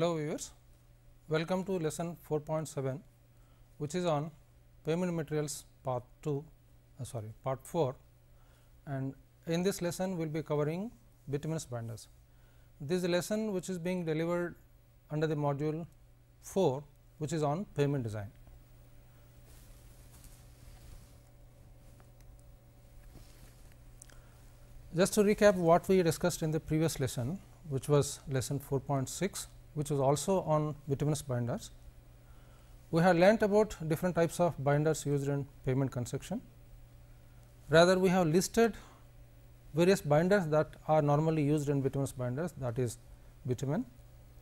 Hello viewers, welcome to lesson 4.7 which is on payment materials part 2, uh, sorry part 4 and in this lesson we will be covering bituminous binders. This lesson which is being delivered under the module 4 which is on payment design. Just to recap what we discussed in the previous lesson which was lesson 4.6 which was also on bituminous binders. We have learnt about different types of binders used in pavement construction. Rather, we have listed various binders that are normally used in bituminous binders that is bitumen,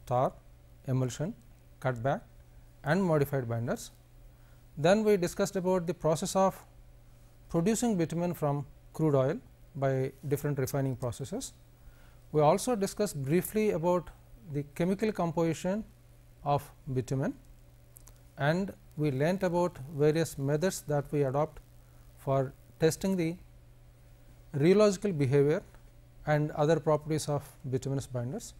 tar, emulsion, cutback and modified binders. Then we discussed about the process of producing bitumen from crude oil by different refining processes. We also discussed briefly about the chemical composition of bitumen and we learnt about various methods that we adopt for testing the rheological behavior and other properties of bituminous binders.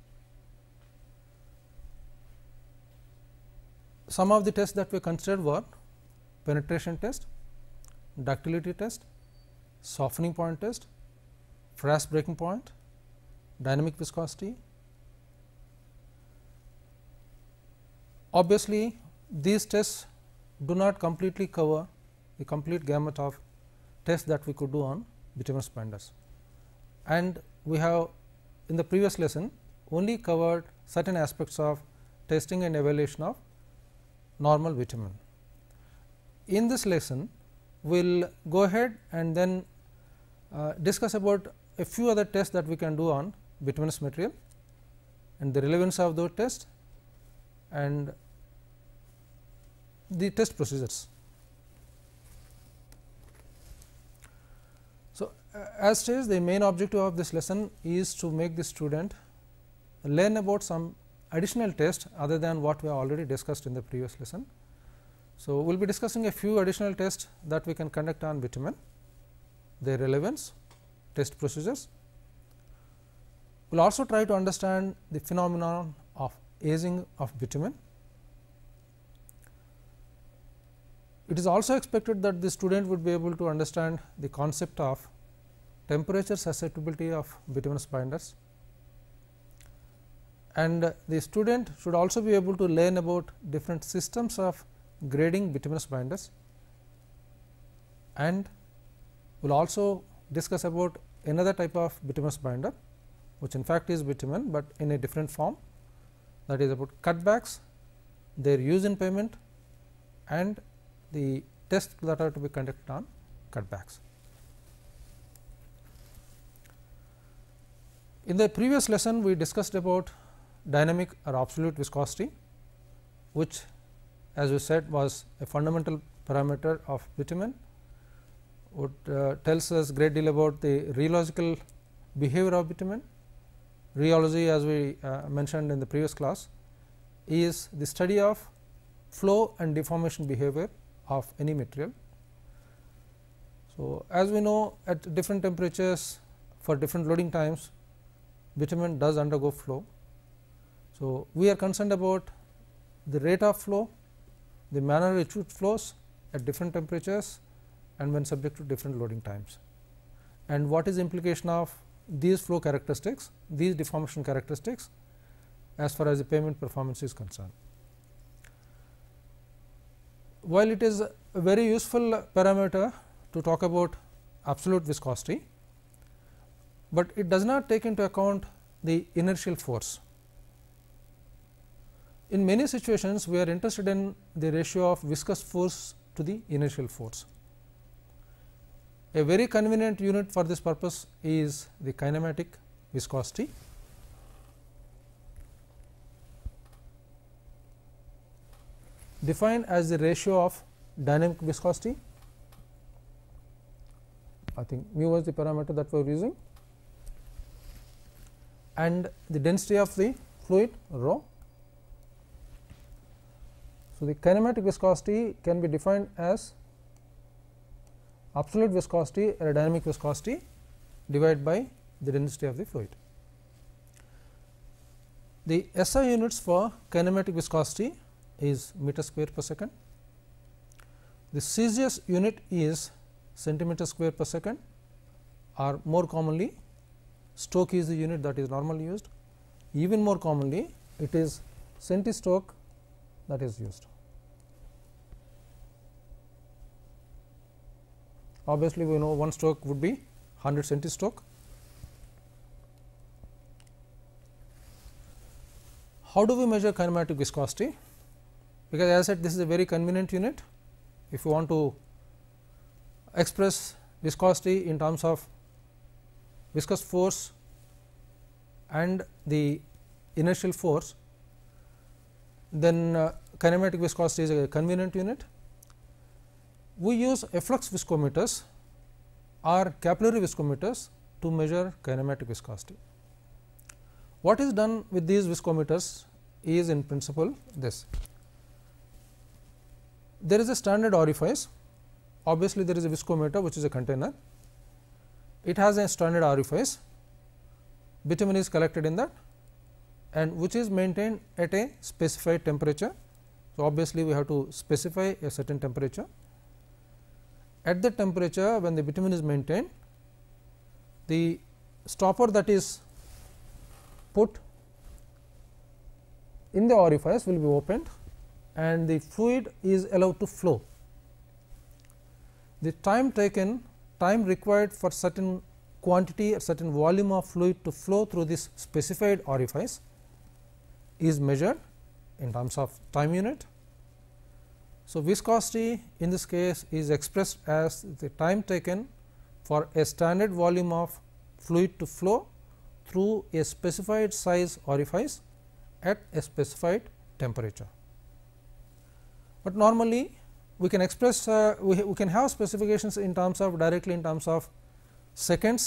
Some of the tests that we considered were penetration test, ductility test, softening point test, frass breaking point, dynamic viscosity, Obviously, these tests do not completely cover the complete gamut of tests that we could do on bituminous binders. And we have in the previous lesson only covered certain aspects of testing and evaluation of normal bitumen. In this lesson, we will go ahead and then uh, discuss about a few other tests that we can do on bituminous material and the relevance of those tests and the test procedures. So, uh, as says the main objective of this lesson is to make the student learn about some additional test other than what we already discussed in the previous lesson. So, we will be discussing a few additional tests that we can conduct on bitumen, their relevance, test procedures. We will also try to understand the phenomenon of aging of bitumen It is also expected that the student would be able to understand the concept of temperature susceptibility of bituminous binders and the student should also be able to learn about different systems of grading bituminous binders and we will also discuss about another type of bituminous binder which in fact is bitumen, but in a different form that is about cutbacks, their use in payment, and the tests that are to be conducted on cutbacks. In the previous lesson, we discussed about dynamic or absolute viscosity, which as we said was a fundamental parameter of bitumen, What uh, tells us great deal about the rheological behavior of bitumen. Rheology as we uh, mentioned in the previous class is the study of flow and deformation behavior of any material. So, as we know at different temperatures for different loading times bitumen does undergo flow. So, we are concerned about the rate of flow, the manner in which it flows at different temperatures and when subject to different loading times and what is implication of these flow characteristics, these deformation characteristics as far as the payment performance is concerned while it is a very useful parameter to talk about absolute viscosity, but it does not take into account the inertial force. In many situations, we are interested in the ratio of viscous force to the inertial force. A very convenient unit for this purpose is the kinematic viscosity. defined as the ratio of dynamic viscosity I think mu was the parameter that we are using and the density of the fluid rho. So, the kinematic viscosity can be defined as absolute viscosity or dynamic viscosity divided by the density of the fluid. The SI units for kinematic viscosity is meter square per second. The CGS unit is centimeter square per second or more commonly stroke is the unit that is normally used. Even more commonly it is centi-stroke that is used. Obviously, we know one stroke would be 100 centi stroke. How do we measure kinematic viscosity? because as I said this is a very convenient unit if you want to express viscosity in terms of viscous force and the inertial force then uh, kinematic viscosity is a convenient unit. We use efflux viscometers or capillary viscometers to measure kinematic viscosity. What is done with these viscometers is in principle this. There is a standard orifice. Obviously, there is a viscometer which is a container. It has a standard orifice. Bitumen is collected in that and which is maintained at a specified temperature. So, obviously, we have to specify a certain temperature. At that temperature when the bitumen is maintained, the stopper that is put in the orifice will be opened and the fluid is allowed to flow. The time taken time required for certain quantity or certain volume of fluid to flow through this specified orifice is measured in terms of time unit. So, viscosity in this case is expressed as the time taken for a standard volume of fluid to flow through a specified size orifice at a specified temperature but normally we can express uh, we, we can have specifications in terms of directly in terms of seconds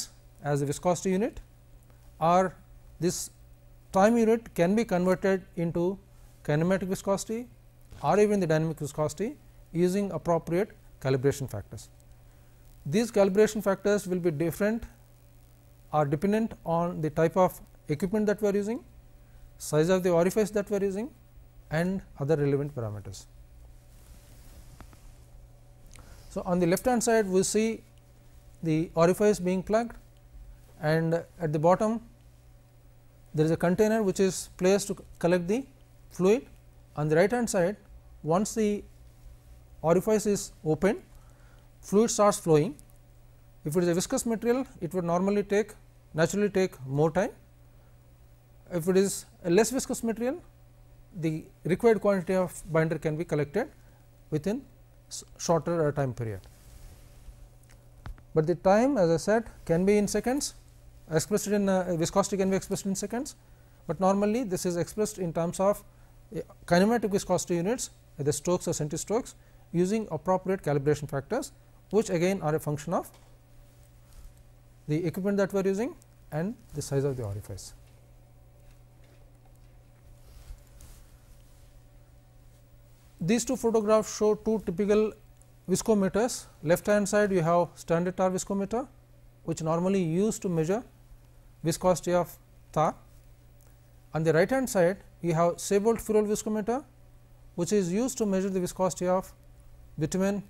as a viscosity unit or this time unit can be converted into kinematic viscosity or even the dynamic viscosity using appropriate calibration factors. These calibration factors will be different or dependent on the type of equipment that we are using, size of the orifice that we are using and other relevant parameters. So, on the left hand side we see the orifice being plugged and at the bottom there is a container which is placed to collect the fluid. On the right hand side once the orifice is open fluid starts flowing. If it is a viscous material it would normally take naturally take more time. If it is a less viscous material the required quantity of binder can be collected within shorter uh, time period. But the time as I said can be in seconds expressed in uh, viscosity can be expressed in seconds, but normally this is expressed in terms of uh, kinematic viscosity units either strokes or centistrokes using appropriate calibration factors which again are a function of the equipment that we are using and the size of the orifice. These two photographs show two typical viscometers. Left hand side you have standard tar viscometer which normally used to measure viscosity of tar. On the right hand side you have Sebold fuel viscometer which is used to measure the viscosity of bitumen,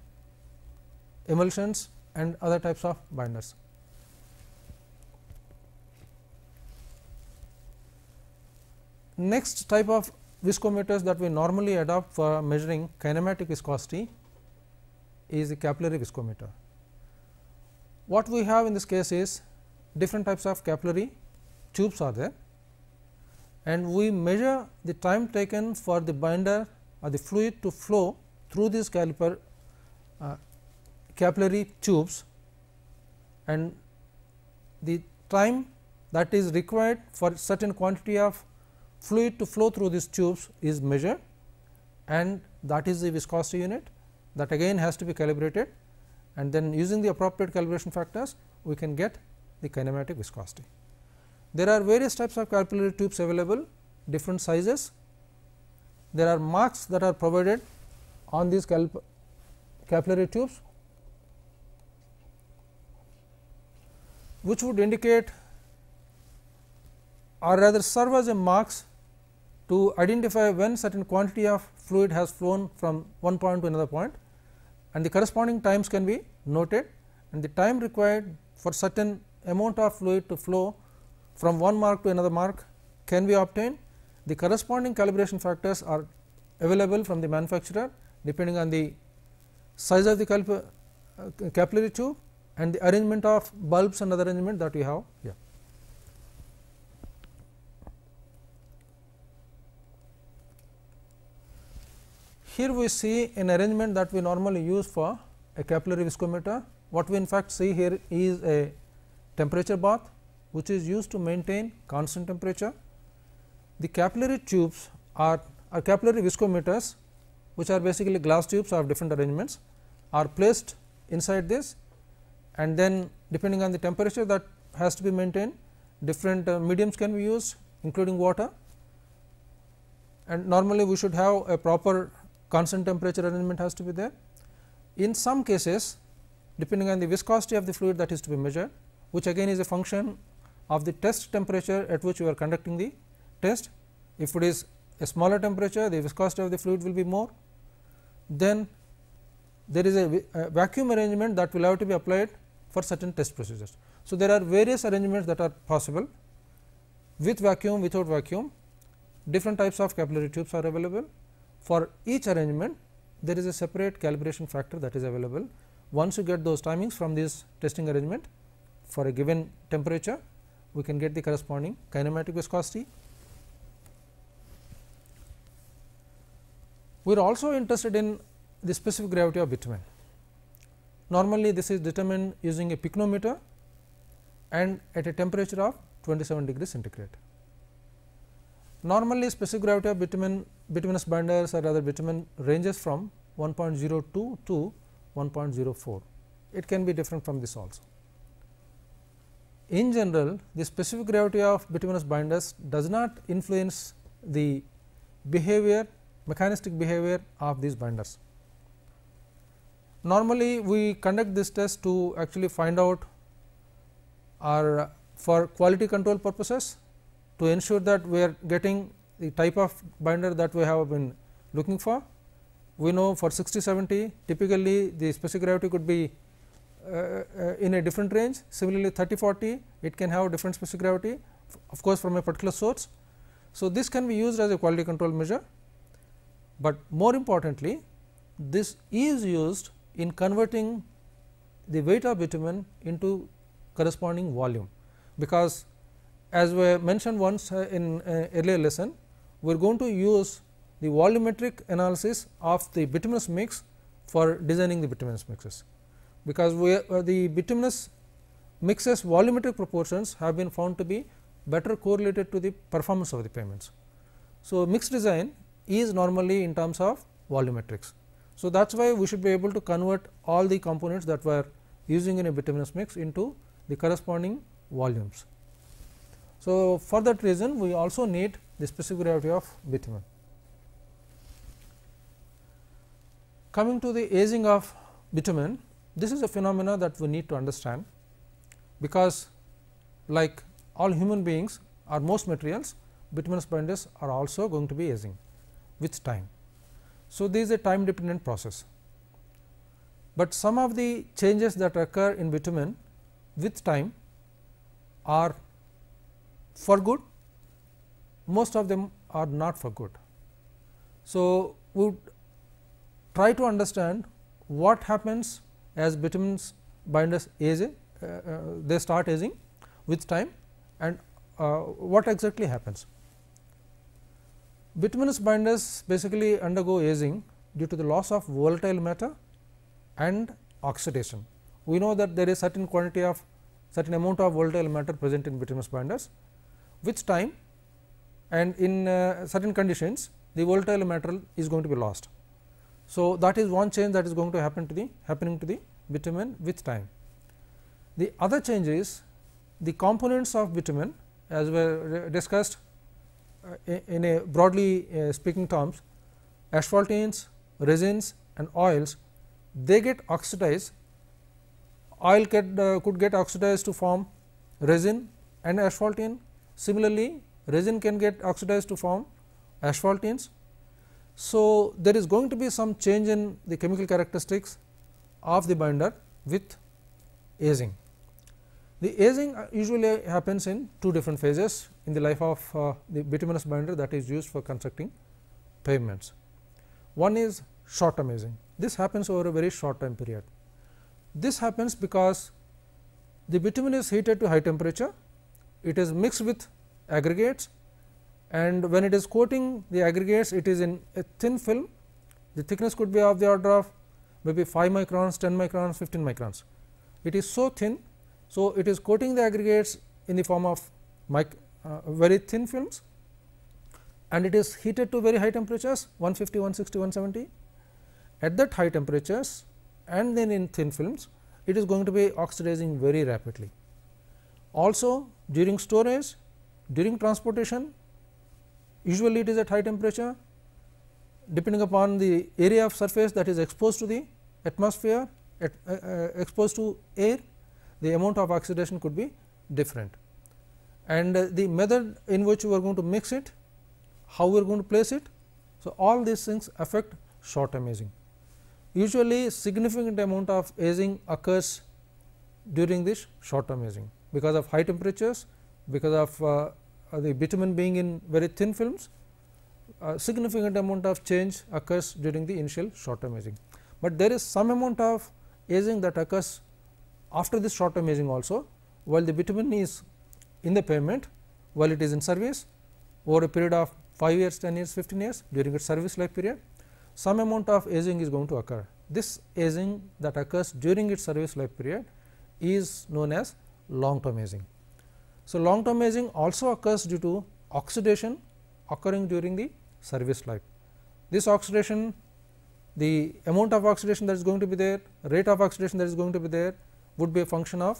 emulsions and other types of binders. Next type of viscometers that we normally adopt for measuring kinematic viscosity is the capillary viscometer. What we have in this case is different types of capillary tubes are there and we measure the time taken for the binder or the fluid to flow through these caliper uh, capillary tubes and the time that is required for certain quantity of fluid to flow through these tubes is measured and that is the viscosity unit that again has to be calibrated and then using the appropriate calibration factors we can get the kinematic viscosity. There are various types of capillary tubes available different sizes. There are marks that are provided on these capillary tubes which would indicate or rather serve as a marks to identify when certain quantity of fluid has flown from one point to another point and the corresponding times can be noted and the time required for certain amount of fluid to flow from one mark to another mark can be obtained. The corresponding calibration factors are available from the manufacturer depending on the size of the uh, capillary tube and the arrangement of bulbs and other arrangement that we have here. here we see an arrangement that we normally use for a capillary viscometer. What we in fact see here is a temperature bath which is used to maintain constant temperature. The capillary tubes are, are capillary viscometers which are basically glass tubes of different arrangements are placed inside this and then depending on the temperature that has to be maintained different uh, mediums can be used including water and normally we should have a proper constant temperature arrangement has to be there. In some cases depending on the viscosity of the fluid that is to be measured which again is a function of the test temperature at which you are conducting the test. If it is a smaller temperature the viscosity of the fluid will be more then there is a, a vacuum arrangement that will have to be applied for certain test procedures. So, there are various arrangements that are possible with vacuum without vacuum different types of capillary tubes are available for each arrangement there is a separate calibration factor that is available. Once you get those timings from this testing arrangement for a given temperature, we can get the corresponding kinematic viscosity. We are also interested in the specific gravity of bitumen. Normally, this is determined using a picnometer and at a temperature of 27 degree centigrade. Normally, specific gravity of bitumen bituminous binders or rather bitumen ranges from 1.02 to 1.04. It can be different from this also. In general, the specific gravity of bituminous binders does not influence the behavior, mechanistic behavior of these binders. Normally, we conduct this test to actually find out or for quality control purposes to ensure that we are getting the type of binder that we have been looking for. We know for 60-70 typically the specific gravity could be uh, uh, in a different range. Similarly, 30-40 it can have different specific gravity of course, from a particular source. So, this can be used as a quality control measure, but more importantly this is used in converting the weight of bitumen into corresponding volume, because as we mentioned once uh, in uh, earlier lesson we are going to use the volumetric analysis of the bituminous mix for designing the bituminous mixes, because we uh, the bituminous mixes volumetric proportions have been found to be better correlated to the performance of the payments. So, mix design is normally in terms of volumetrics. So, that is why we should be able to convert all the components that were using in a bituminous mix into the corresponding volumes. So, for that reason we also need the specific gravity of bitumen. Coming to the aging of bitumen, this is a phenomena that we need to understand, because like all human beings or most materials, bituminous binders are also going to be aging with time. So, this is a time dependent process, but some of the changes that occur in bitumen with time are for good most of them are not for good. So, we would try to understand what happens as bitumens binders age, uh, uh, they start aging with time and uh, what exactly happens. Bituminous binders basically undergo aging due to the loss of volatile matter and oxidation. We know that there is certain quantity of certain amount of volatile matter present in bituminous binders, which time and in uh, certain conditions the volatile material is going to be lost. So, that is one change that is going to happen to the happening to the bitumen with time. The other change is the components of bitumen as we discussed uh, in a broadly uh, speaking terms asphaltines, resins and oils they get oxidized oil get, uh, could get oxidized to form resin and asphaltene. Similarly, resin can get oxidized to form asphaltenes. So, there is going to be some change in the chemical characteristics of the binder with aging. The aging uh, usually happens in two different phases in the life of uh, the bituminous binder that is used for constructing pavements. One is short term aging. This happens over a very short time period. This happens because the bitumen is heated to high temperature, it is mixed with aggregates and when it is coating the aggregates it is in a thin film the thickness could be of the order of maybe 5 microns 10 microns 15 microns it is so thin so it is coating the aggregates in the form of mic, uh, very thin films and it is heated to very high temperatures 150 160 170 at that high temperatures and then in thin films it is going to be oxidizing very rapidly also during storage during transportation usually it is at high temperature depending upon the area of surface that is exposed to the atmosphere at, uh, uh, exposed to air the amount of oxidation could be different and uh, the method in which we are going to mix it how we are going to place it so all these things affect short term aging usually significant amount of aging occurs during this short term aging because of high temperatures because of uh, uh, the bitumen being in very thin films, a significant amount of change occurs during the initial short term aging. But there is some amount of aging that occurs after this short term aging also, while the bitumen is in the pavement, while it is in service over a period of 5 years, 10 years, 15 years during its service life period, some amount of aging is going to occur. This aging that occurs during its service life period is known as long term aging. So, long term aging also occurs due to oxidation occurring during the service life. This oxidation, the amount of oxidation that is going to be there, rate of oxidation that is going to be there would be a function of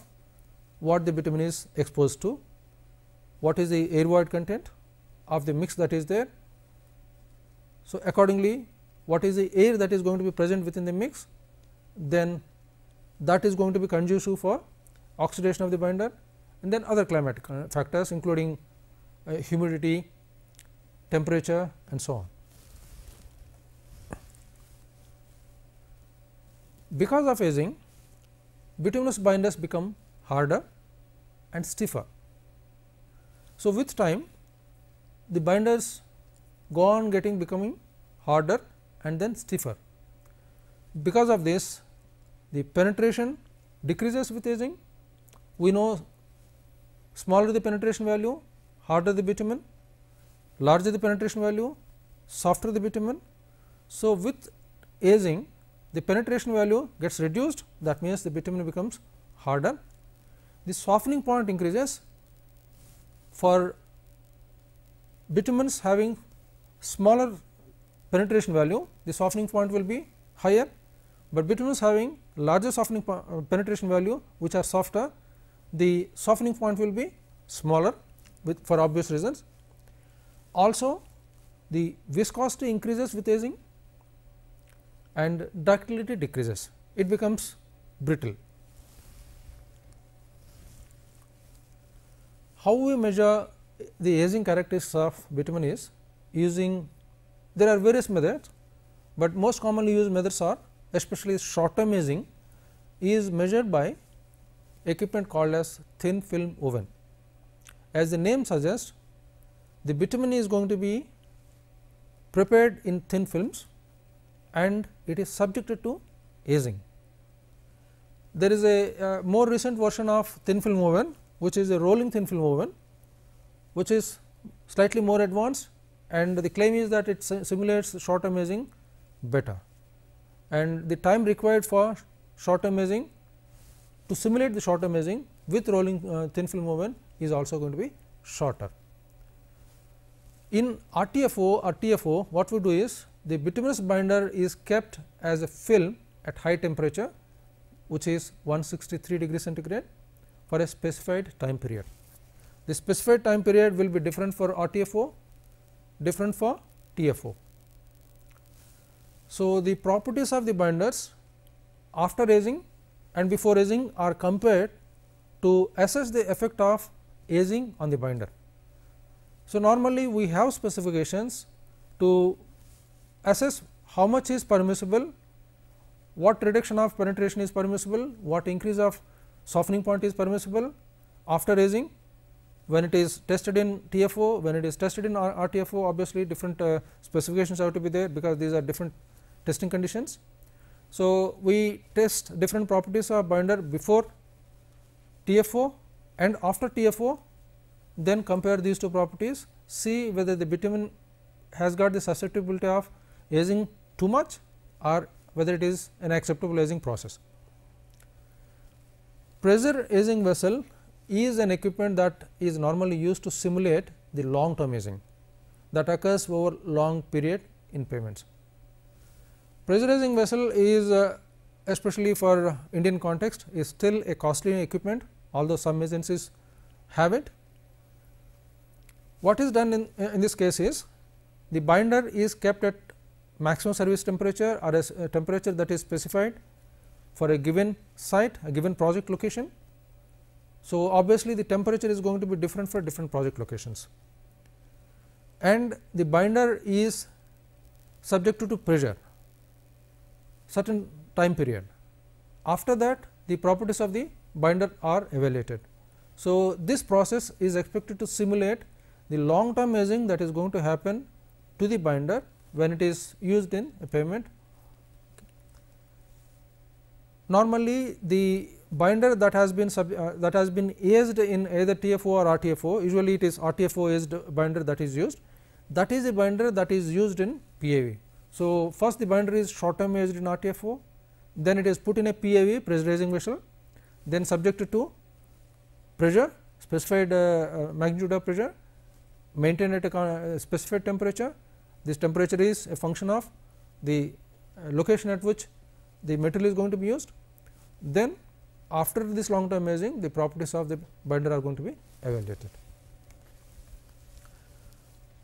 what the bitumen is exposed to, what is the air void content of the mix that is there. So, accordingly what is the air that is going to be present within the mix, then that is going to be conducive for oxidation of the binder and then other climatic uh, factors including uh, humidity, temperature and so on. Because of aging, bituminous binders become harder and stiffer. So, with time the binders go on getting becoming harder and then stiffer. Because of this the penetration decreases with aging. We know Smaller the penetration value, harder the bitumen, larger the penetration value, softer the bitumen. So, with aging the penetration value gets reduced that means, the bitumen becomes harder. The softening point increases for bitumens having smaller penetration value the softening point will be higher, but bitumens having larger softening penetration value which are softer the softening point will be smaller with for obvious reasons. Also the viscosity increases with aging and ductility decreases, it becomes brittle. How we measure the aging characteristics of bitumen is using there are various methods, but most commonly used methods are especially short term aging is measured by equipment called as thin film oven. As the name suggests, the bitumen is going to be prepared in thin films and it is subjected to aging. There is a uh, more recent version of thin film oven which is a rolling thin film oven which is slightly more advanced and the claim is that it simulates short term aging better and the time required for short term aging to simulate the shorter meshing with rolling uh, thin film oven is also going to be shorter. In RTFO or TFO, what we do is the bituminous binder is kept as a film at high temperature, which is 163 degree centigrade for a specified time period. The specified time period will be different for RTFO, different for TFO. So, the properties of the binders after raising and before aging are compared to assess the effect of aging on the binder. So, normally we have specifications to assess how much is permissible, what reduction of penetration is permissible, what increase of softening point is permissible after aging, when it is tested in TFO, when it is tested in RTFO obviously different uh, specifications have to be there because these are different testing conditions. So, we test different properties of binder before TFO and after TFO then compare these two properties see whether the bitumen has got the susceptibility of aging too much or whether it is an acceptable aging process. Pressure aging vessel is an equipment that is normally used to simulate the long term aging that occurs over long period in payments. Pressurizing vessel is uh, especially for Indian context is still a costly equipment although some agencies have it. What is done in, uh, in this case is the binder is kept at maximum service temperature or a uh, temperature that is specified for a given site, a given project location. So, obviously, the temperature is going to be different for different project locations and the binder is subjected to pressure certain time period. After that the properties of the binder are evaluated. So, this process is expected to simulate the long term aging that is going to happen to the binder when it is used in a payment. Normally, the binder that has been sub, uh, that has been aged in either TFO or RTFO, usually it is RTFO aged binder that is used, that is a binder that is used in PAV. So, first the binder is short term aged in RTFO, then it is put in a PAV pressurizing vessel, then subjected to pressure specified uh, uh, magnitude of pressure maintained at a uh, specified temperature. This temperature is a function of the uh, location at which the material is going to be used. Then after this long term aging the properties of the binder are going to be evaluated.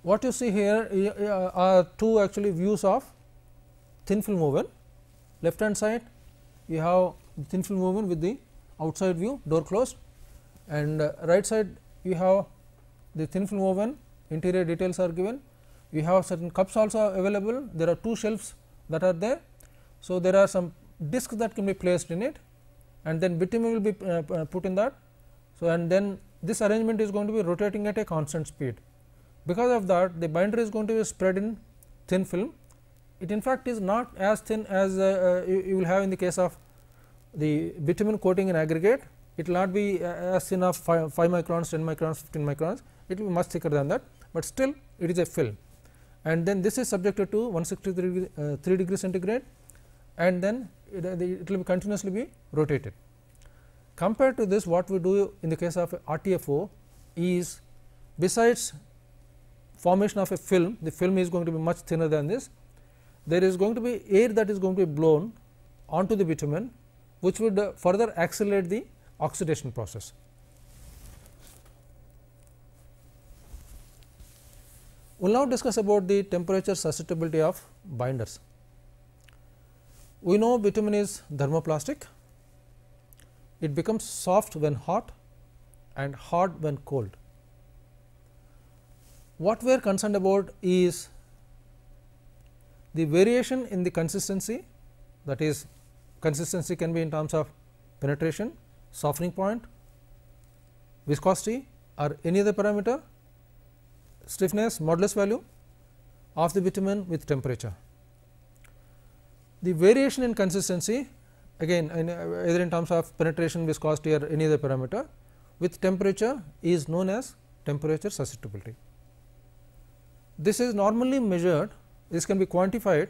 What you see here uh, are two actually views of thin film oven. Left hand side, you have thin film oven with the outside view door closed and uh, right side you have the thin film oven interior details are given. We have certain cups also available. There are two shelves that are there. So, there are some discs that can be placed in it and then bitumen will be uh, uh, put in that. So, and then this arrangement is going to be rotating at a constant speed. Because of that the binder is going to be spread in thin film. It in fact is not as thin as uh, uh, you, you, will have in the case of the bitumen coating in aggregate. It will not be uh, as thin of 5, 5 microns, 10 microns, 15 microns. It will be much thicker than that, but still it is a film. And then this is subjected to 163 degree, uh, 3 degree centigrade and then it, uh, it will be continuously be rotated. Compared to this what we do in the case of RTFO is besides formation of a film, the film is going to be much thinner than this. There is going to be air that is going to be blown onto the bitumen, which would uh, further accelerate the oxidation process. We will now discuss about the temperature susceptibility of binders. We know bitumen is thermoplastic. It becomes soft when hot and hard when cold. What we are concerned about is the variation in the consistency that is consistency can be in terms of penetration, softening point, viscosity or any other parameter, stiffness, modulus value of the bitumen with temperature. The variation in consistency again in, uh, either in terms of penetration, viscosity or any other parameter with temperature is known as temperature susceptibility. This is normally measured, this can be quantified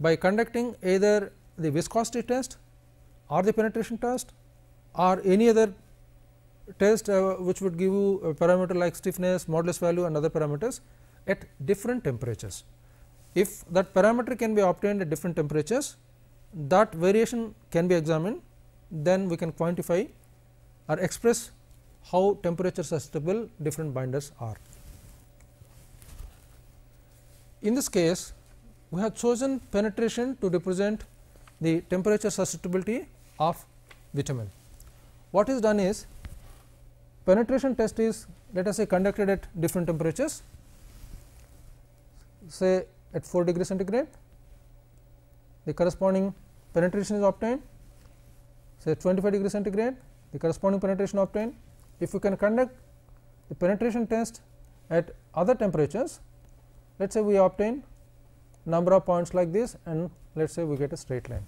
by conducting either the viscosity test or the penetration test or any other test uh, which would give you a parameter like stiffness, modulus value and other parameters at different temperatures. If that parameter can be obtained at different temperatures, that variation can be examined, then we can quantify or express how temperature stable different binders are. In this case, we have chosen penetration to represent the temperature susceptibility of vitamin. What is done is penetration test is let us say conducted at different temperatures say at 4 degree centigrade the corresponding penetration is obtained say 25 degree centigrade the corresponding penetration obtained if you can conduct the penetration test at other temperatures let us say we obtain number of points like this and let us say we get a straight line.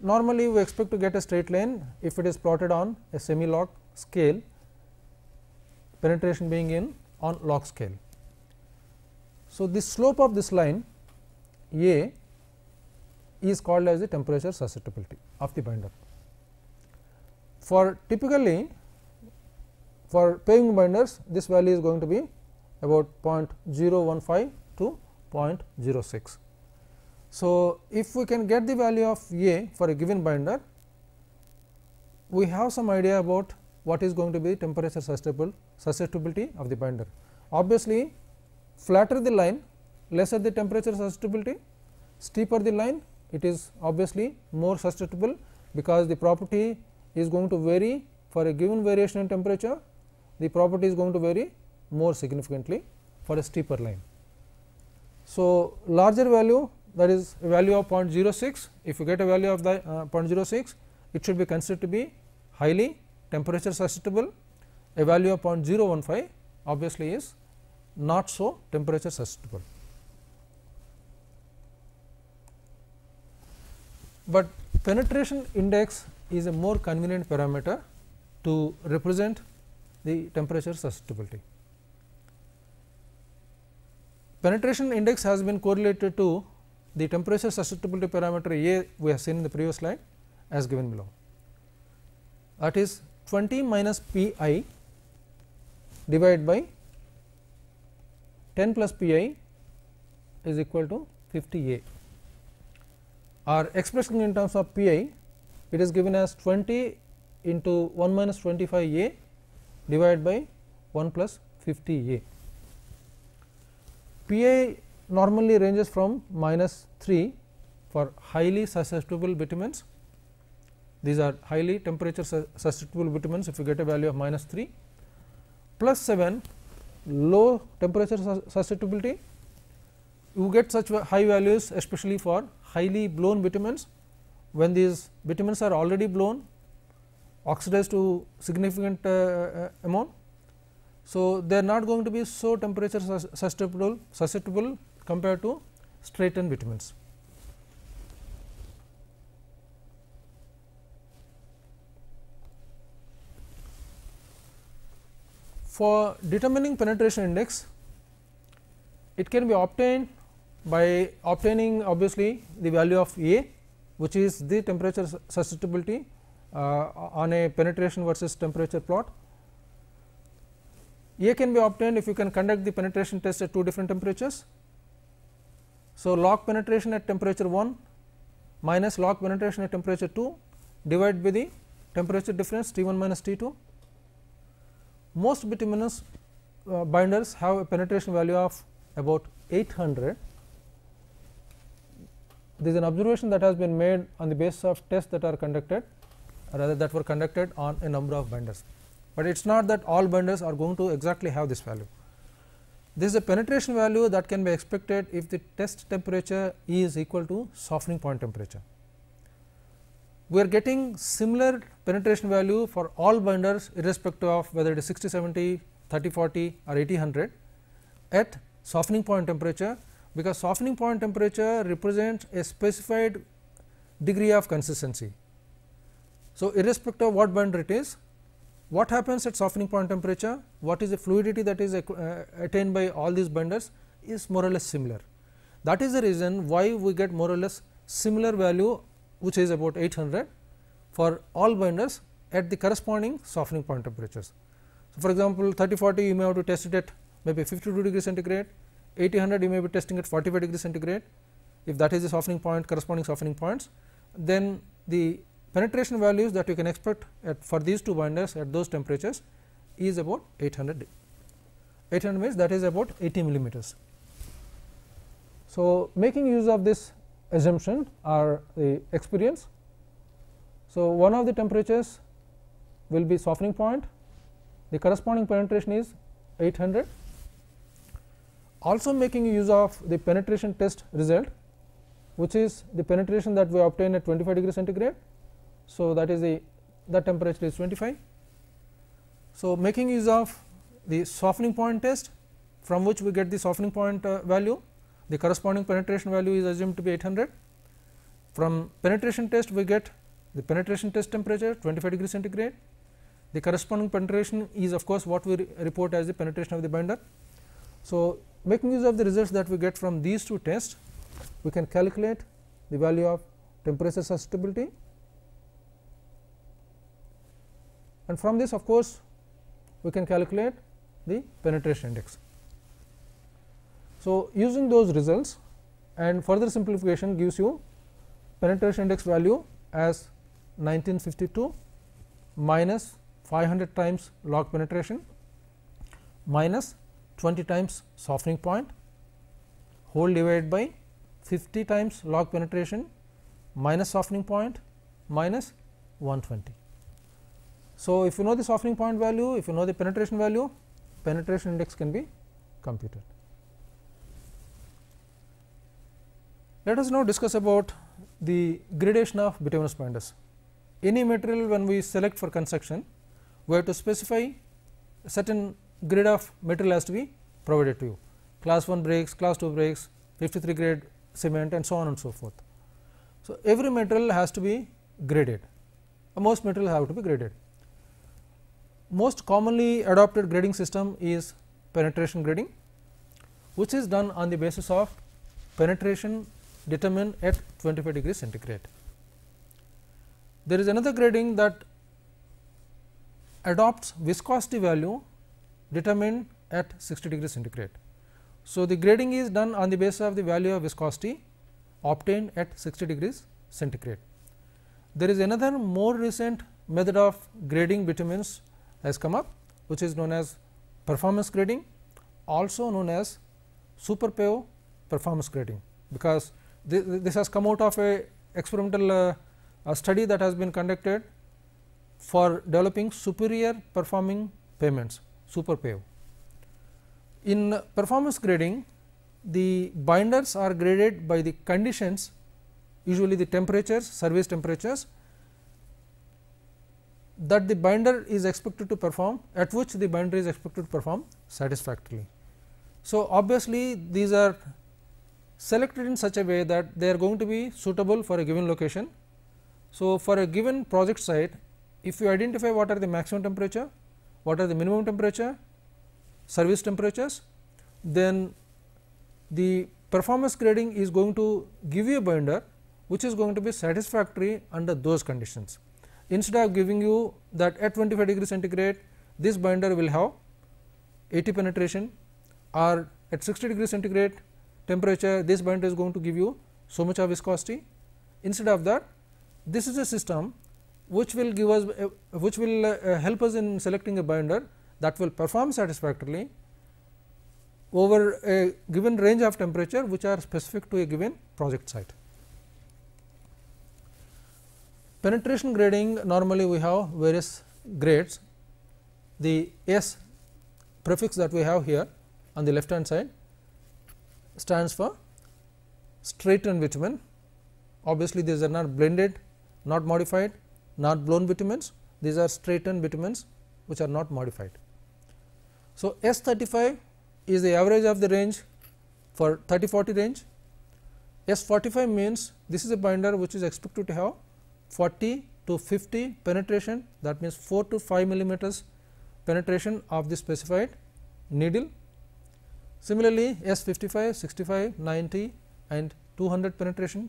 Normally, we expect to get a straight line if it is plotted on a semi log scale penetration being in on log scale. So, the slope of this line A is called as the temperature susceptibility of the binder. For typically for paving binders this value is going to be about 0.015 to 0.06. So, if we can get the value of A for a given binder, we have some idea about what is going to be temperature susceptibility of the binder. Obviously, flatter the line, lesser the temperature susceptibility, steeper the line, it is obviously more susceptible because the property is going to vary for a given variation in temperature, the property is going to vary more significantly for a steeper line. So, larger value that is value of 0.06 if you get a value of the uh, 0.06 it should be considered to be highly temperature susceptible a value of 0.015 obviously is not so temperature susceptible. But penetration index is a more convenient parameter to represent the temperature susceptibility. Penetration index has been correlated to the temperature susceptibility parameter A we have seen in the previous slide as given below. That is 20 minus P i divided by 10 plus P i is equal to 50 A or expressing in terms of P i it is given as 20 into 1 minus 25 A divided by 1 plus 50 A. P i normally ranges from minus 3 for highly susceptible bitumens. These are highly temperature susceptible bitumens if you get a value of minus 3 plus 7 low temperature susceptibility you get such high values especially for highly blown bitumens when these bitumens are already blown oxidized to significant uh, uh amount so, they are not going to be so temperature susceptible, susceptible compared to straightened vitamins. For determining penetration index, it can be obtained by obtaining obviously the value of A, which is the temperature susceptibility uh, on a penetration versus temperature plot a can be obtained if you can conduct the penetration test at two different temperatures. So, log penetration at temperature 1 minus log penetration at temperature 2 divided by the temperature difference T 1 minus T 2. Most bituminous uh, binders have a penetration value of about 800. This is an observation that has been made on the basis of tests that are conducted rather that were conducted on a number of binders but it is not that all binders are going to exactly have this value. This is a penetration value that can be expected if the test temperature is equal to softening point temperature. We are getting similar penetration value for all binders irrespective of whether it is 60 70, 30 40 or 80 100 at softening point temperature because softening point temperature represents a specified degree of consistency. So, irrespective of what binder it is what happens at softening point temperature? What is the fluidity that is uh, attained by all these binders is more or less similar. That is the reason why we get more or less similar value which is about 800 for all binders at the corresponding softening point temperatures. So, for example, 3040 you may have to test it at maybe 52 degree centigrade, 800, you may be testing at 45 degree centigrade if that is the softening point corresponding softening points then the penetration values that you can expect for these two binders at those temperatures is about 800 800 means that is about 80 millimeters. So, making use of this assumption or the experience. So, one of the temperatures will be softening point the corresponding penetration is 800 also making use of the penetration test result which is the penetration that we obtain at 25 degree centigrade so, that is the that temperature is 25. So, making use of the softening point test from which we get the softening point uh, value the corresponding penetration value is assumed to be 800. From penetration test we get the penetration test temperature 25 degree centigrade the corresponding penetration is of course, what we re report as the penetration of the binder. So, making use of the results that we get from these two tests we can calculate the value of temperature susceptibility and from this of course, we can calculate the penetration index. So, using those results and further simplification gives you penetration index value as 1952 minus 500 times log penetration minus 20 times softening point whole divided by 50 times log penetration minus softening point minus 120. So, if you know the softening point value, if you know the penetration value, penetration index can be computed. Let us now discuss about the gradation of bituminous binders. Any material when we select for construction, we have to specify a certain grade of material has to be provided to you. Class 1 brakes, class 2 brakes, 53 grade cement and so on and so forth. So, every material has to be graded, most material have to be graded most commonly adopted grading system is penetration grading, which is done on the basis of penetration determined at 25 degrees centigrade. There is another grading that adopts viscosity value determined at 60 degrees centigrade. So, the grading is done on the basis of the value of viscosity obtained at 60 degrees centigrade. There is another more recent method of grading bitumens has come up which is known as performance grading also known as super PO performance grading because th th this has come out of a experimental uh, a study that has been conducted for developing superior performing payments super PO. In performance grading the binders are graded by the conditions usually the temperatures service temperatures that the binder is expected to perform at which the binder is expected to perform satisfactorily. So, obviously, these are selected in such a way that they are going to be suitable for a given location. So, for a given project site if you identify what are the maximum temperature, what are the minimum temperature, service temperatures then the performance grading is going to give you a binder which is going to be satisfactory under those conditions instead of giving you that at 25 degree centigrade this binder will have 80 penetration or at 60 degree centigrade temperature this binder is going to give you so much of viscosity. Instead of that this is a system which will give us uh, which will uh, uh help us in selecting a binder that will perform satisfactorily over a given range of temperature which are specific to a given project site. Penetration grading normally we have various grades. The S prefix that we have here on the left hand side stands for straightened bitumen. Obviously, these are not blended, not modified, not blown bitumens. These are straightened bitumens which are not modified. So, S 35 is the average of the range for 30 40 range. S 45 means this is a binder which is expected to have 40 to 50 penetration that means 4 to 5 millimeters penetration of the specified needle. Similarly, S 55, 65, 90 and 200 penetration.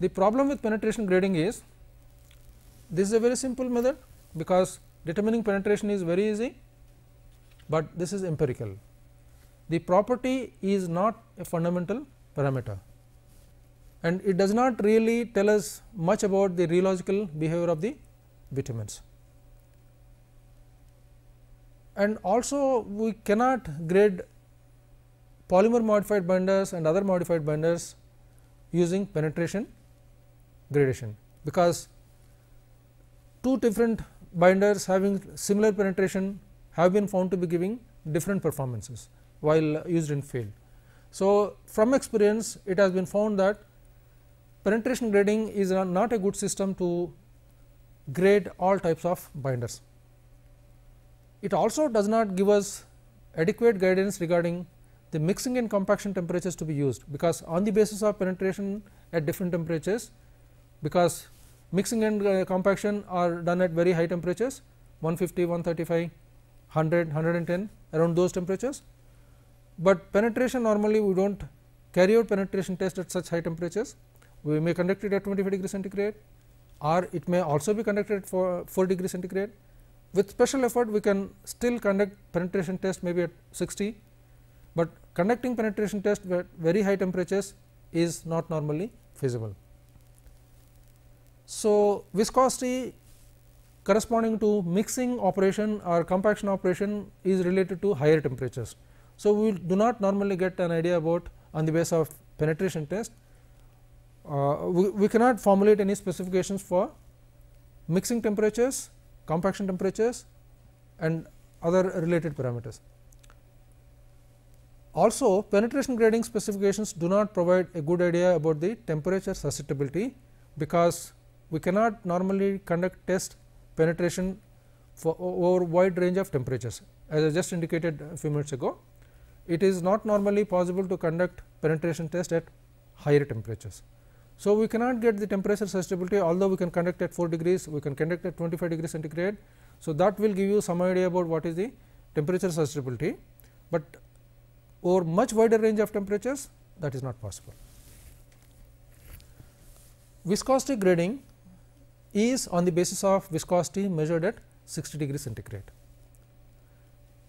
The problem with penetration grading is this is a very simple method because determining penetration is very easy, but this is empirical. The property is not a fundamental parameter and it does not really tell us much about the rheological behavior of the vitamins. And also we cannot grade polymer modified binders and other modified binders using penetration gradation, because two different binders having similar penetration have been found to be giving different performances while used in field. So, from experience it has been found that penetration grading is not a good system to grade all types of binders. It also does not give us adequate guidance regarding the mixing and compaction temperatures to be used, because on the basis of penetration at different temperatures, because mixing and uh, compaction are done at very high temperatures 150, 135, 100, 110 around those temperatures. But penetration normally we do not carry out penetration test at such high temperatures we may conduct it at 25 degree centigrade or it may also be conducted for 4 degree centigrade. With special effort we can still conduct penetration test maybe at 60, but conducting penetration test at very high temperatures is not normally feasible. So, viscosity corresponding to mixing operation or compaction operation is related to higher temperatures. So, we do not normally get an idea about on the basis of penetration test, uh, we, we cannot formulate any specifications for mixing temperatures, compaction temperatures and other related parameters. Also penetration grading specifications do not provide a good idea about the temperature susceptibility, because we cannot normally conduct test penetration for over wide range of temperatures as I just indicated a few minutes ago. It is not normally possible to conduct penetration test at higher temperatures. So, we cannot get the temperature sensitivity although we can conduct at 4 degrees, we can conduct at 25 degrees centigrade. So, that will give you some idea about what is the temperature sensitivity, but over much wider range of temperatures that is not possible. Viscosity grading is on the basis of viscosity measured at 60 degrees centigrade.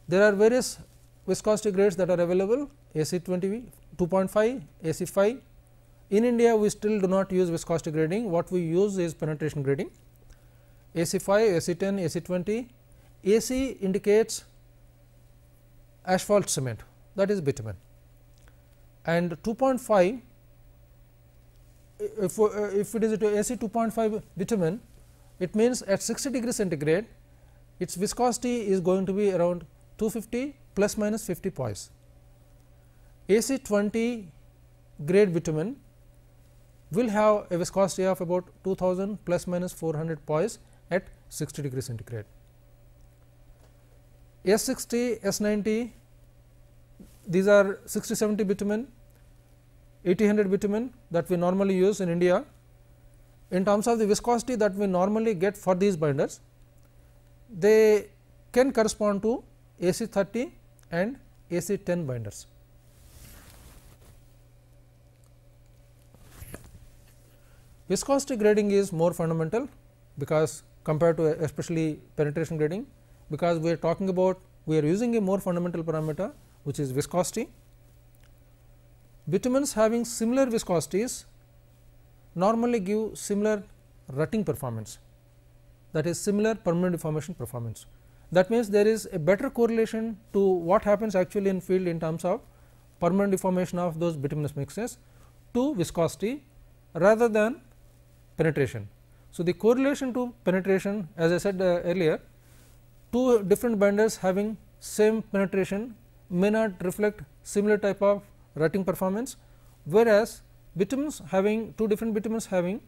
There are various viscosity grades that are available AC 20 2.5, AC 5, in India, we still do not use viscosity grading. What we use is penetration grading. AC 5, AC 10, AC 20. AC indicates asphalt cement that is bitumen and 2.5 if, if it is to AC 2.5 bitumen it means at 60 degree centigrade its viscosity is going to be around 250 plus minus 50 poise. AC 20 grade bitumen will have a viscosity of about 2000 plus minus 400 poise at 60 degree centigrade. S60, S90 these are 60, 70 bitumen, 8000 bitumen that we normally use in India. In terms of the viscosity that we normally get for these binders, they can correspond to AC30 and AC10 binders. Viscosity grading is more fundamental because compared to especially penetration grading because we are talking about we are using a more fundamental parameter which is viscosity. Bitumens having similar viscosities normally give similar rutting performance that is similar permanent deformation performance. That means, there is a better correlation to what happens actually in field in terms of permanent deformation of those bituminous mixes to viscosity rather than penetration. So, the correlation to penetration as I said uh, earlier two different binders having same penetration may not reflect similar type of rutting performance whereas bitumens having two different bitumens having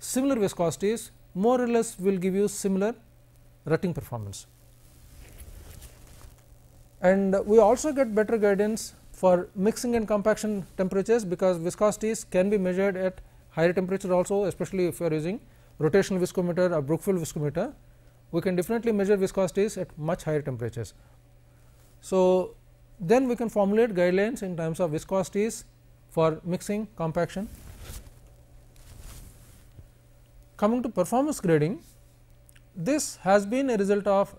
similar viscosities more or less will give you similar rutting performance. And we also get better guidance for mixing and compaction temperatures because viscosities can be measured at higher temperature also especially if you are using rotational viscometer or Brookfield viscometer, we can definitely measure viscosities at much higher temperatures. So, then we can formulate guidelines in terms of viscosities for mixing compaction. Coming to performance grading, this has been a result of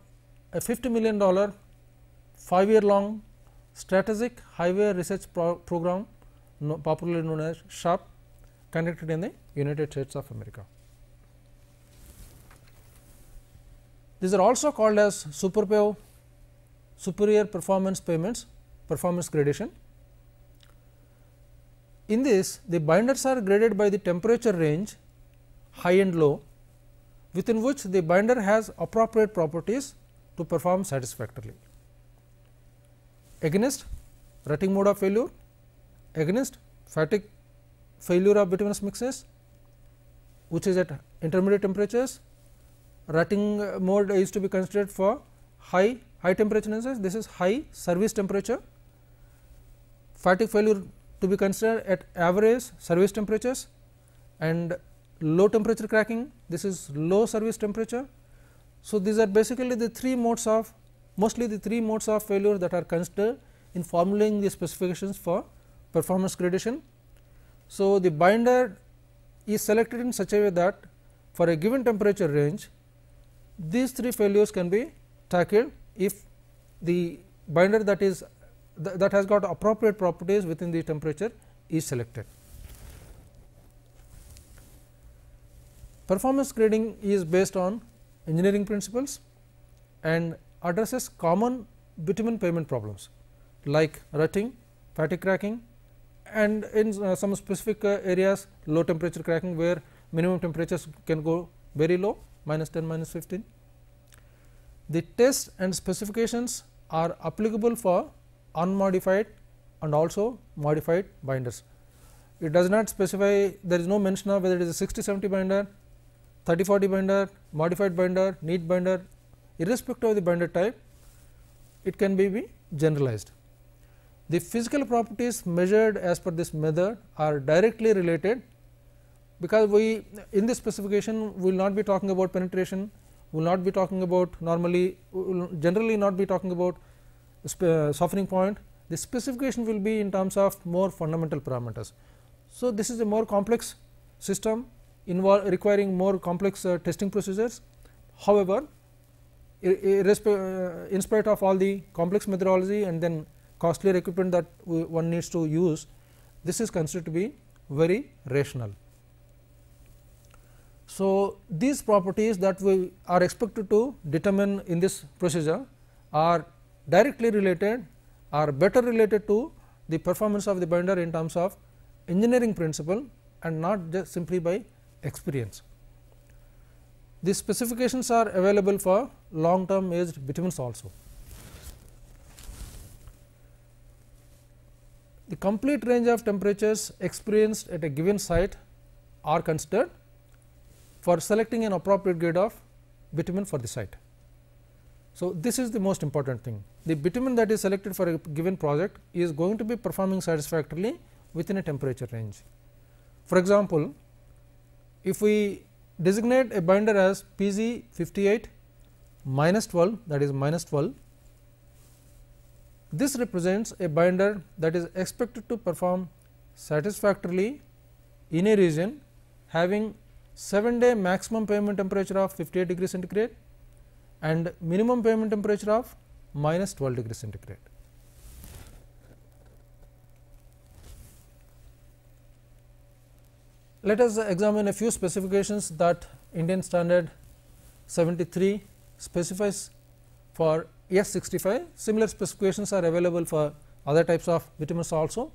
a 50 million dollar 5 year long strategic highway research pro program no, popularly known as SHARP conducted in the United States of America. These are also called as superpay superior performance payments performance gradation. In this the binders are graded by the temperature range high and low within which the binder has appropriate properties to perform satisfactorily. Against rutting mode of failure, against fatigue failure of bituminous mixes which is at intermediate temperatures. Rutting mode is to be considered for high high temperature lenses, this is high service temperature. Fatigue failure to be considered at average service temperatures and low temperature cracking, this is low service temperature. So, these are basically the three modes of mostly the three modes of failure that are considered in formulating the specifications for performance gradation. So, the binder is selected in such a way that for a given temperature range, these three failures can be tackled if the binder that is th that has got appropriate properties within the temperature is selected. Performance grading is based on engineering principles and addresses common bitumen pavement problems like rutting, fatty cracking, and in uh, some specific uh, areas low temperature cracking where minimum temperatures can go very low minus 10 minus 15. The tests and specifications are applicable for unmodified and also modified binders. It does not specify there is no mention of whether it is a 60 70 binder, 30 40 binder, modified binder, neat binder irrespective of the binder type it can be generalized. The physical properties measured as per this method are directly related, because we in this specification we will not be talking about penetration, we will not be talking about normally generally not be talking about uh, softening point. The specification will be in terms of more fundamental parameters. So, this is a more complex system requiring more complex uh, testing procedures. However, uh, in spite of all the complex methodology and then costlier equipment that one needs to use, this is considered to be very rational. So, these properties that we are expected to determine in this procedure are directly related are better related to the performance of the binder in terms of engineering principle and not just simply by experience. The specifications are available for long term aged bitumens also. The complete range of temperatures experienced at a given site are considered for selecting an appropriate grade of bitumen for the site. So, this is the most important thing. The bitumen that is selected for a given project is going to be performing satisfactorily within a temperature range. For example, if we designate a binder as Pg 58 minus 12 that is minus 12 this represents a binder that is expected to perform satisfactorily in a region having 7 day maximum pavement temperature of 58 degree centigrade and minimum pavement temperature of minus 12 degree centigrade. Let us examine a few specifications that Indian standard 73 specifies for S65. Similar specifications are available for other types of bitumens also.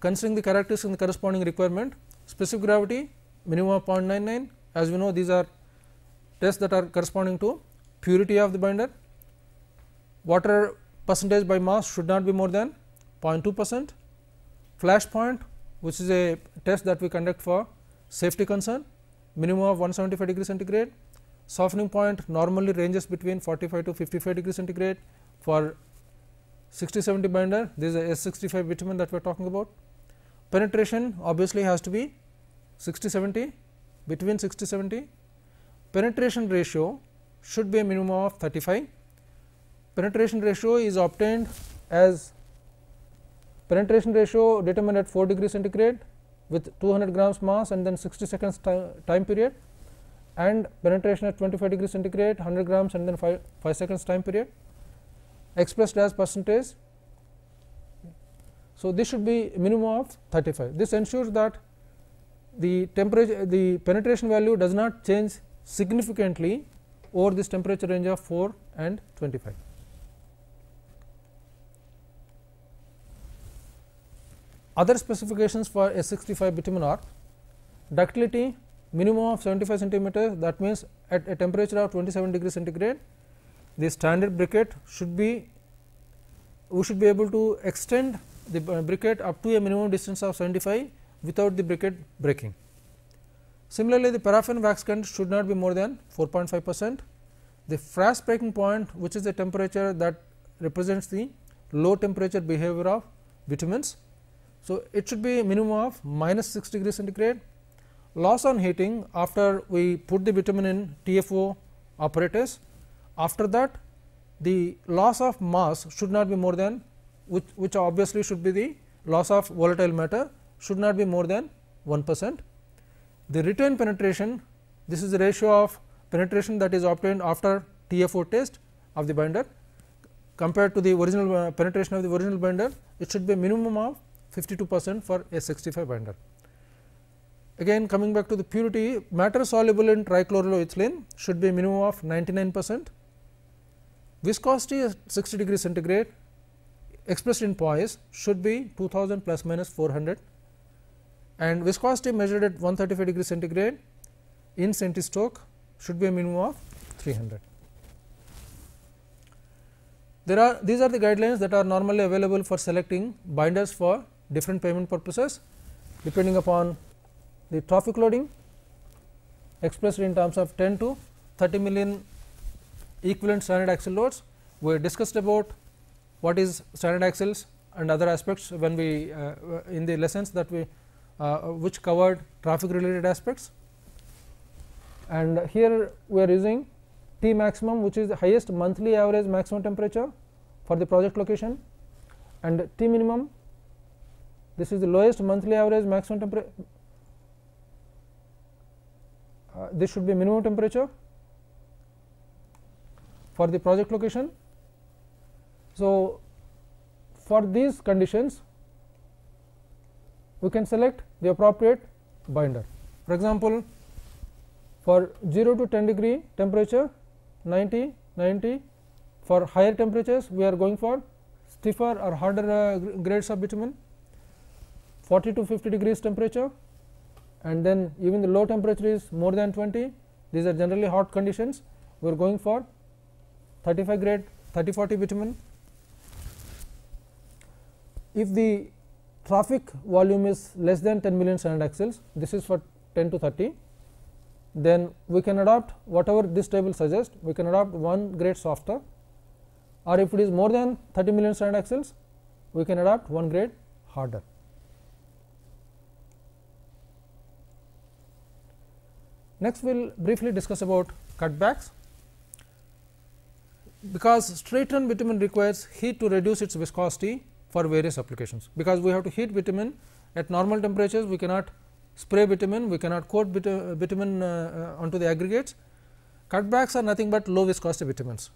Considering the characteristics and the corresponding requirement, specific gravity minimum of 0.99 as we know these are tests that are corresponding to purity of the binder, water percentage by mass should not be more than 0.2 percent, flash point which is a test that we conduct for safety concern minimum of 175 degree centigrade Softening point normally ranges between 45 to 55 degree centigrade for 60-70 binder. This is a S65 bitumen that we are talking about. Penetration obviously has to be 60-70 between 60-70. Penetration ratio should be a minimum of 35. Penetration ratio is obtained as penetration ratio determined at 4 degree centigrade with 200 grams mass and then 60 seconds time period and penetration at 25 degree centigrade 100 grams and then 5, 5 seconds time period expressed as percentage. So, this should be minimum of 35 this ensures that the temperature the penetration value does not change significantly over this temperature range of 4 and 25. Other specifications for A 65 bitumen are ductility minimum of 75 centimeter that means at a temperature of 27 degree centigrade the standard briquette should be we should be able to extend the briquette up to a minimum distance of 75 without the briquette breaking. Similarly, the paraffin wax current should not be more than 4.5 percent. The frost breaking point which is the temperature that represents the low temperature behavior of vitamins. So, it should be minimum of minus 6 degree centigrade loss on heating after we put the bitumen in TFO apparatus. After that the loss of mass should not be more than which, which obviously should be the loss of volatile matter should not be more than 1 percent. The return penetration this is the ratio of penetration that is obtained after TFO test of the binder compared to the original uh, penetration of the original binder it should be minimum of 52 percent for a 65 binder. Again coming back to the purity, matter soluble in trichloroethylene should be minimum of 99 percent. Viscosity at 60 degree centigrade expressed in poise should be 2000 plus minus 400 and viscosity measured at 135 degree centigrade in centistoke should be a minimum of 300. There are these are the guidelines that are normally available for selecting binders for different payment purposes depending upon the traffic loading expressed in terms of 10 to 30 million equivalent standard axle loads. We discussed about what is standard axles and other aspects when we uh, in the lessons that we uh, which covered traffic related aspects. And here we are using T maximum which is the highest monthly average maximum temperature for the project location and T minimum this is the lowest monthly average maximum temperature uh, this should be minimum temperature for the project location. So, for these conditions we can select the appropriate binder. For example, for 0 to 10 degree temperature 90, 90 for higher temperatures we are going for stiffer or harder uh, grades of bitumen 40 to 50 degrees temperature and then even the low temperature is more than 20 these are generally hot conditions we are going for 35 grade 30 40 bitumen. If the traffic volume is less than 10 million standard axles this is for 10 to 30 then we can adopt whatever this table suggests we can adopt one grade softer or if it is more than 30 million standard axles we can adopt one grade harder. Next, we will briefly discuss about cutbacks. Because straightened bitumen requires heat to reduce its viscosity for various applications. Because we have to heat bitumen at normal temperatures, we cannot spray bitumen, we cannot coat bitumen uh, uh, onto the aggregates. Cutbacks are nothing but low viscosity bitumens.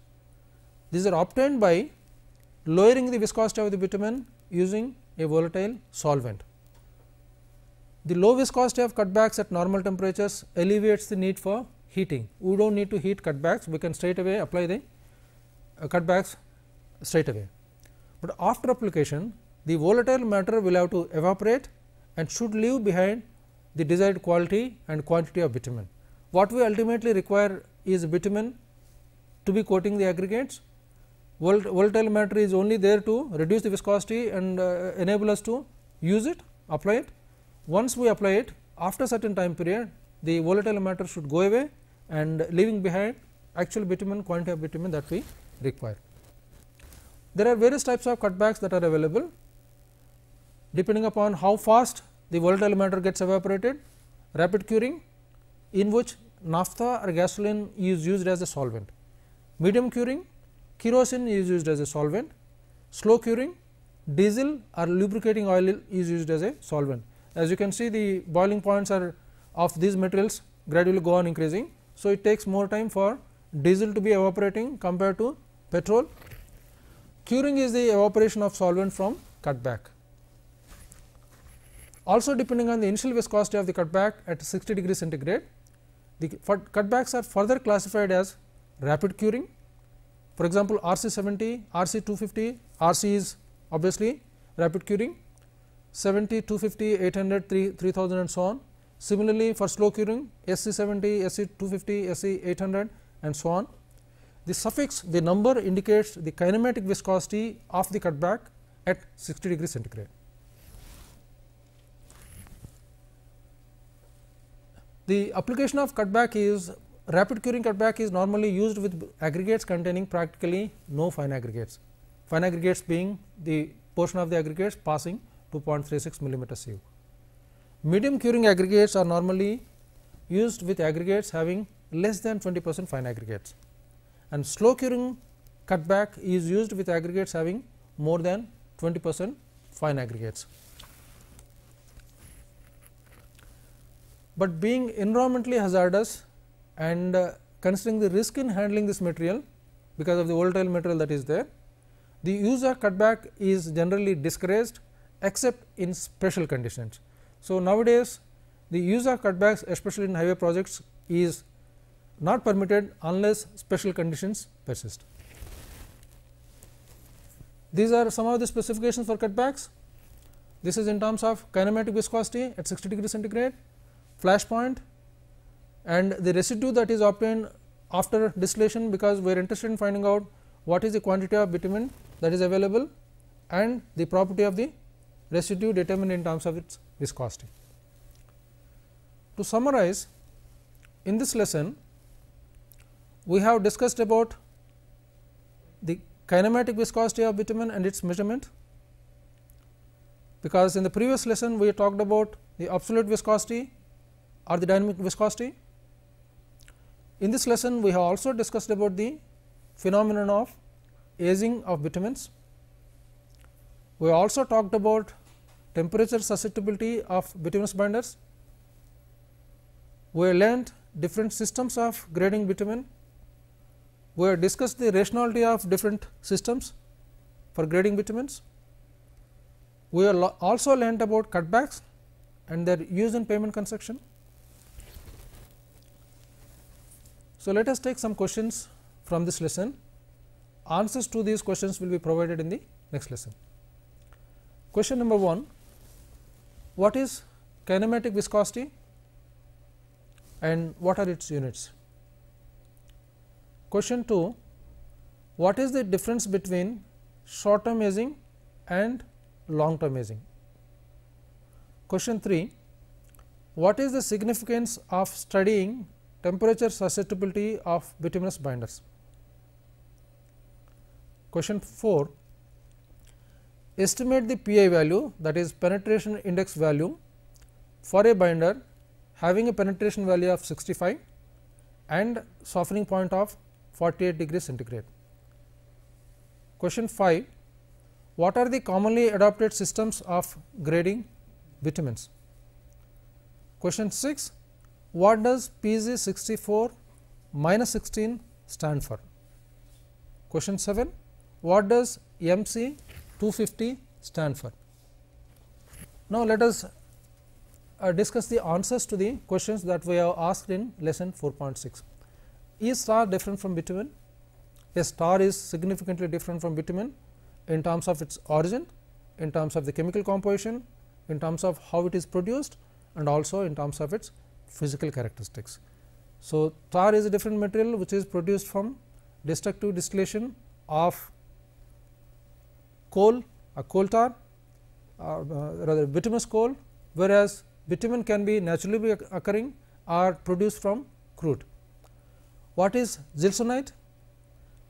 These are obtained by lowering the viscosity of the bitumen using a volatile solvent. The low viscosity of cutbacks at normal temperatures alleviates the need for heating. We do not need to heat cutbacks, we can straight away apply the uh, cutbacks straight away. But after application, the volatile matter will have to evaporate and should leave behind the desired quality and quantity of bitumen. What we ultimately require is bitumen to be coating the aggregates. Vol volatile matter is only there to reduce the viscosity and uh, enable us to use it, apply it once we apply it after certain time period the volatile matter should go away and leaving behind actual bitumen quantity of bitumen that we require. There are various types of cutbacks that are available depending upon how fast the volatile matter gets evaporated, rapid curing in which naphtha or gasoline is used as a solvent, medium curing kerosene is used as a solvent, slow curing diesel or lubricating oil is used as a solvent. As you can see the boiling points are of these materials gradually go on increasing. So, it takes more time for diesel to be evaporating compared to petrol. Curing is the evaporation of solvent from cutback. Also depending on the initial viscosity of the cutback at 60 degree centigrade, the cutbacks are further classified as rapid curing. For example, RC 70, RC 250, RC is obviously rapid curing 70, 250, 800, 3000 and so on. Similarly, for slow curing SC 70, SC 250, SC 800 and so on. The suffix the number indicates the kinematic viscosity of the cutback at 60 degree centigrade. The application of cutback is rapid curing cutback is normally used with aggregates containing practically no fine aggregates, fine aggregates being the portion of the aggregates passing 2.36 millimeter sieve. Medium curing aggregates are normally used with aggregates having less than 20 percent fine aggregates and slow curing cutback is used with aggregates having more than 20 percent fine aggregates. But being environmentally hazardous and uh, considering the risk in handling this material because of the volatile material that is there, the user cutback is generally discouraged except in special conditions. So, nowadays the use of cutbacks especially in highway projects is not permitted unless special conditions persist. These are some of the specifications for cutbacks. This is in terms of kinematic viscosity at 60 degree centigrade, flash point and the residue that is obtained after distillation because we are interested in finding out what is the quantity of bitumen that is available and the property of the residue determined in terms of its viscosity. To summarize, in this lesson, we have discussed about the kinematic viscosity of bitumen and its measurement, because in the previous lesson we talked about the absolute viscosity or the dynamic viscosity. In this lesson, we have also discussed about the phenomenon of aging of bitumens. We also talked about temperature susceptibility of bituminous binders. We learned different systems of grading bitumen. We discussed the rationality of different systems for grading bitumens. We also learned about cutbacks and their use in pavement construction. So, let us take some questions from this lesson. Answers to these questions will be provided in the next lesson. Question number 1 What is kinematic viscosity and what are its units? Question 2 What is the difference between short term aging and long term aging? Question 3 What is the significance of studying temperature susceptibility of bituminous binders? Question 4 estimate the P i value that is penetration index value for a binder having a penetration value of 65 and softening point of 48 degree centigrade. Question 5 What are the commonly adopted systems of grading vitamins? Question 6 What does PZ 64 minus 16 stand for? Question 7 What does MC 250 Stanford. Now, let us uh, discuss the answers to the questions that we have asked in lesson 4.6. Is tar different from bitumen? Yes, tar is significantly different from bitumen in terms of its origin, in terms of the chemical composition, in terms of how it is produced and also in terms of its physical characteristics. So, tar is a different material which is produced from destructive distillation of coal, a coal tar, uh, uh, rather bituminous coal, whereas bitumen can be naturally occurring or produced from crude. What is gelsonite?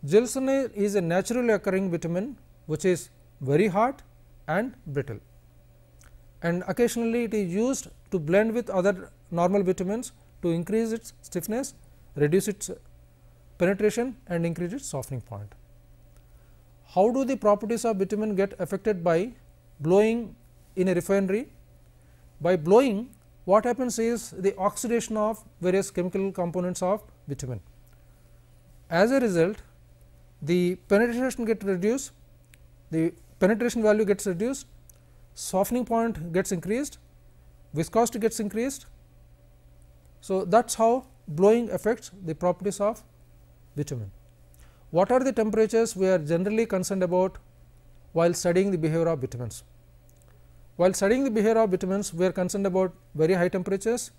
Gelsonite is a naturally occurring bitumen which is very hard and brittle and occasionally it is used to blend with other normal bitumens to increase its stiffness, reduce its penetration and increase its softening point. How do the properties of bitumen get affected by blowing in a refinery? By blowing what happens is the oxidation of various chemical components of bitumen. As a result the penetration gets reduced, the penetration value gets reduced, softening point gets increased, viscosity gets increased. So, that is how blowing affects the properties of bitumen. What are the temperatures we are generally concerned about while studying the behavior of vitamins? While studying the behavior of vitamins, we are concerned about very high temperatures,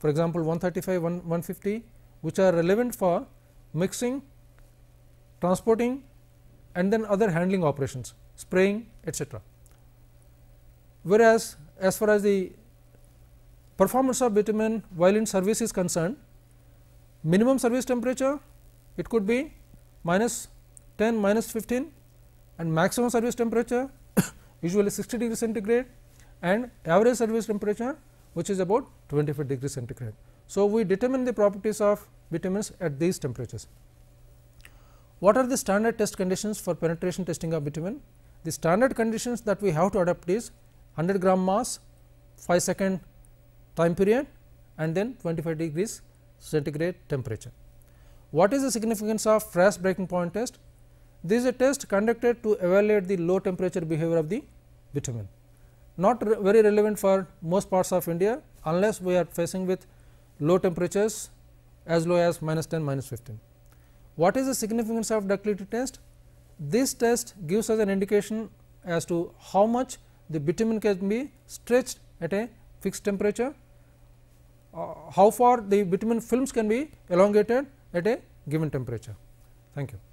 for example, 135, 150, which are relevant for mixing, transporting and then other handling operations, spraying, etc. Whereas, as far as the performance of vitamin while in service is concerned, minimum service temperature, it could be minus 10 minus 15 and maximum service temperature usually 60 degree centigrade and average service temperature which is about 25 degree centigrade. So, we determine the properties of vitamins at these temperatures. What are the standard test conditions for penetration testing of bitumen? The standard conditions that we have to adopt is 100 gram mass, 5 second time period and then 25 degrees centigrade temperature. What is the significance of fresh breaking point test? This is a test conducted to evaluate the low temperature behavior of the bitumen. Not re very relevant for most parts of India unless we are facing with low temperatures as low as minus 10, minus 15. What is the significance of ductility test? This test gives us an indication as to how much the bitumen can be stretched at a fixed temperature, uh, how far the bitumen films can be elongated at a given temperature. Thank you.